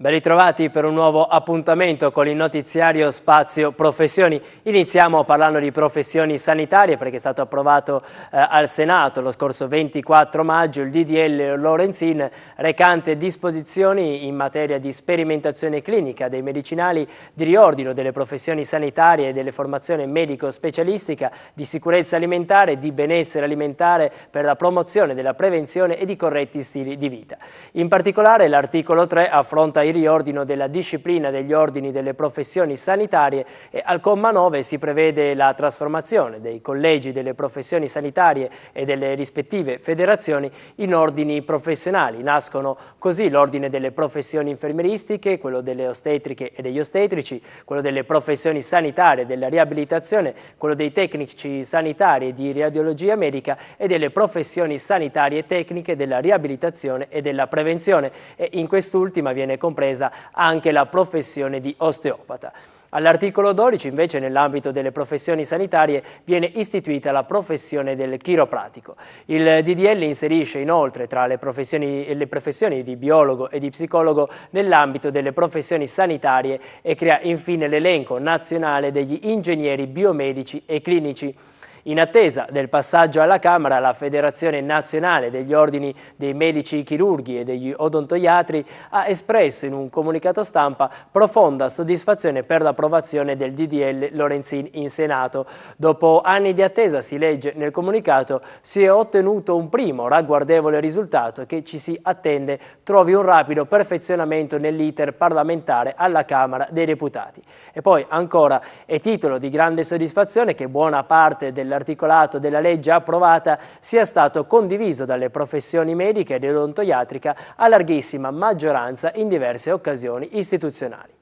Ben ritrovati per un nuovo appuntamento con il notiziario Spazio Professioni. Iniziamo parlando di professioni sanitarie perché è stato approvato eh, al Senato lo scorso 24 maggio il DDL Lorenzin recante disposizioni in materia di sperimentazione clinica dei medicinali, di riordino delle professioni sanitarie e delle formazioni medico-specialistica, di sicurezza alimentare, di benessere alimentare per la promozione della prevenzione e di corretti stili di vita. In particolare l'articolo 3 affronta il il riordino della disciplina degli ordini delle professioni sanitarie e al comma 9 si prevede la trasformazione dei collegi delle professioni sanitarie e delle rispettive federazioni in ordini professionali. Nascono così l'ordine delle professioni infermieristiche, quello delle ostetriche e degli ostetrici, quello delle professioni sanitarie e della riabilitazione, quello dei tecnici sanitari e di radiologia medica e delle professioni sanitarie e tecniche della riabilitazione e della prevenzione e in quest'ultima viene completato compresa anche la professione di osteopata. All'articolo 12 invece nell'ambito delle professioni sanitarie viene istituita la professione del chiropratico. Il DDL inserisce inoltre tra le professioni, le professioni di biologo e di psicologo nell'ambito delle professioni sanitarie e crea infine l'elenco nazionale degli ingegneri biomedici e clinici. In attesa del passaggio alla Camera, la Federazione Nazionale degli Ordini dei Medici Chirurghi e degli Odontoiatri ha espresso in un comunicato stampa profonda soddisfazione per l'approvazione del DDL Lorenzin in Senato. Dopo anni di attesa, si legge nel comunicato, si è ottenuto un primo ragguardevole risultato che ci si attende trovi un rapido perfezionamento nell'iter parlamentare alla Camera dei Deputati. E poi ancora è titolo di grande soddisfazione che buona parte delle dell'articolato della legge approvata sia stato condiviso dalle professioni mediche ed odontoiatrica a larghissima maggioranza in diverse occasioni istituzionali.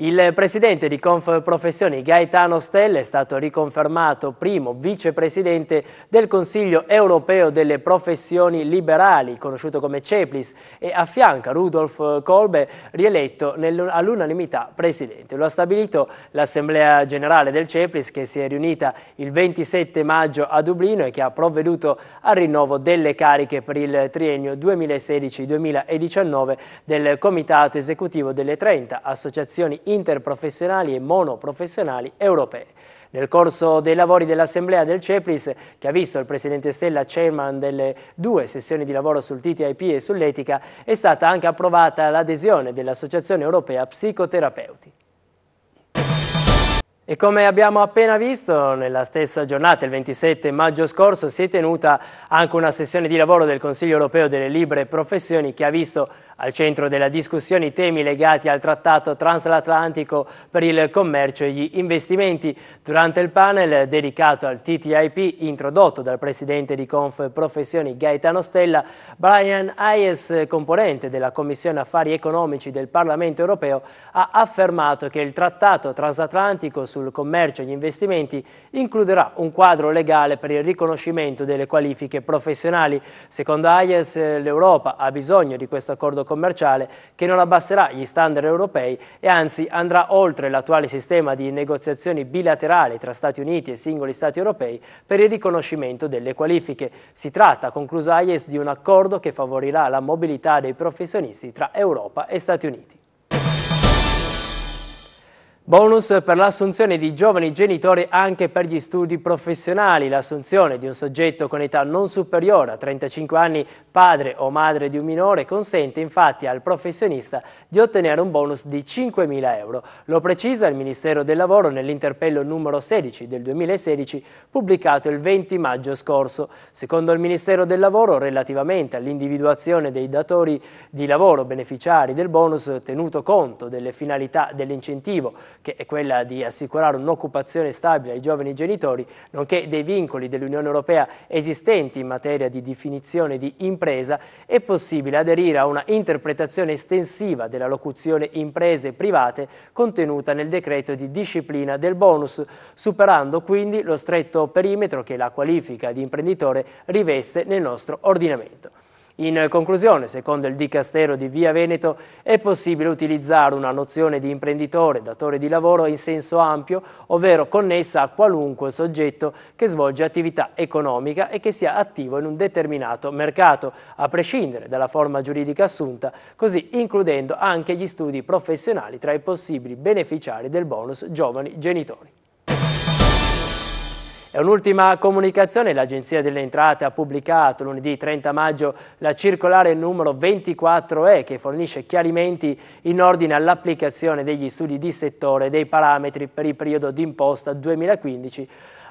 Il presidente di Confprofessioni Gaetano Stella è stato riconfermato primo vicepresidente del Consiglio europeo delle professioni liberali, conosciuto come CEPLIS, e affianca Rudolf Kolbe, rieletto all'unanimità presidente. Lo ha stabilito l'Assemblea Generale del CEPLIS che si è riunita il 27 maggio a Dublino e che ha provveduto al rinnovo delle cariche per il triennio 2016-2019 del Comitato Esecutivo delle 30 associazioni interprofessionali e monoprofessionali europee. Nel corso dei lavori dell'Assemblea del CEPRIS, che ha visto il Presidente Stella chairman delle due sessioni di lavoro sul TTIP e sull'etica, è stata anche approvata l'adesione dell'Associazione Europea Psicoterapeuti. E come abbiamo appena visto, nella stessa giornata, il 27 maggio scorso, si è tenuta anche una sessione di lavoro del Consiglio europeo delle Libre professioni che ha visto al centro della discussione i temi legati al trattato transatlantico per il commercio e gli investimenti. Durante il panel dedicato al TTIP introdotto dal presidente di Conf Professioni Gaetano Stella, Brian Hayes, componente della Commissione Affari Economici del Parlamento Europeo, ha affermato che il trattato transatlantico sul commercio e gli investimenti includerà un quadro legale per il riconoscimento delle qualifiche professionali. Secondo Hayes l'Europa ha bisogno di questo accordo commerciale che non abbasserà gli standard europei e anzi andrà oltre l'attuale sistema di negoziazioni bilaterali tra Stati Uniti e singoli Stati europei per il riconoscimento delle qualifiche. Si tratta, concluso AIES, di un accordo che favorirà la mobilità dei professionisti tra Europa e Stati Uniti. Bonus per l'assunzione di giovani genitori anche per gli studi professionali. L'assunzione di un soggetto con età non superiore a 35 anni, padre o madre di un minore, consente infatti al professionista di ottenere un bonus di 5.000 euro. Lo precisa il Ministero del Lavoro nell'interpello numero 16 del 2016, pubblicato il 20 maggio scorso. Secondo il Ministero del Lavoro, relativamente all'individuazione dei datori di lavoro beneficiari del bonus, tenuto conto delle finalità dell'incentivo che è quella di assicurare un'occupazione stabile ai giovani genitori, nonché dei vincoli dell'Unione Europea esistenti in materia di definizione di impresa, è possibile aderire a una interpretazione estensiva della locuzione imprese private contenuta nel decreto di disciplina del bonus, superando quindi lo stretto perimetro che la qualifica di imprenditore riveste nel nostro ordinamento. In conclusione, secondo il Dicastero di Via Veneto, è possibile utilizzare una nozione di imprenditore, datore di lavoro in senso ampio, ovvero connessa a qualunque soggetto che svolge attività economica e che sia attivo in un determinato mercato, a prescindere dalla forma giuridica assunta, così includendo anche gli studi professionali tra i possibili beneficiari del bonus giovani genitori. È un'ultima comunicazione, l'Agenzia delle Entrate ha pubblicato lunedì 30 maggio la circolare numero 24E che fornisce chiarimenti in ordine all'applicazione degli studi di settore dei parametri per il periodo d'imposta 2015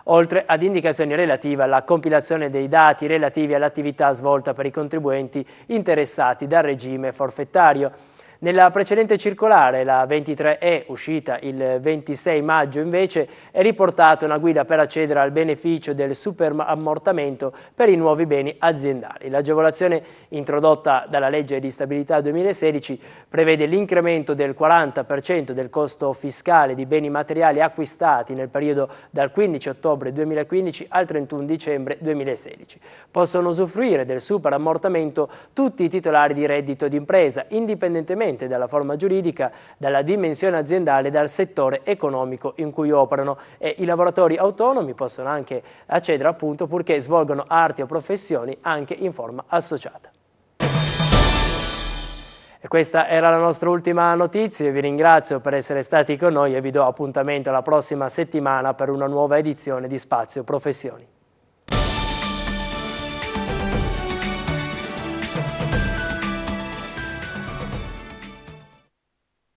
oltre ad indicazioni relative alla compilazione dei dati relativi all'attività svolta per i contribuenti interessati dal regime forfettario. Nella precedente circolare, la 23E, uscita il 26 maggio invece, è riportata una guida per accedere al beneficio del superammortamento per i nuovi beni aziendali. L'agevolazione introdotta dalla legge di stabilità 2016 prevede l'incremento del 40% del costo fiscale di beni materiali acquistati nel periodo dal 15 ottobre 2015 al 31 dicembre 2016. Possono usufruire del superammortamento tutti i titolari di reddito d'impresa, indipendentemente indipendentemente dalla forma giuridica, dalla dimensione aziendale, dal settore economico in cui operano e i lavoratori autonomi possono anche accedere appunto purché svolgono arti o professioni anche in forma associata. E questa era la nostra ultima notizia, vi ringrazio per essere stati con noi e vi do appuntamento la prossima settimana per una nuova edizione di Spazio Professioni.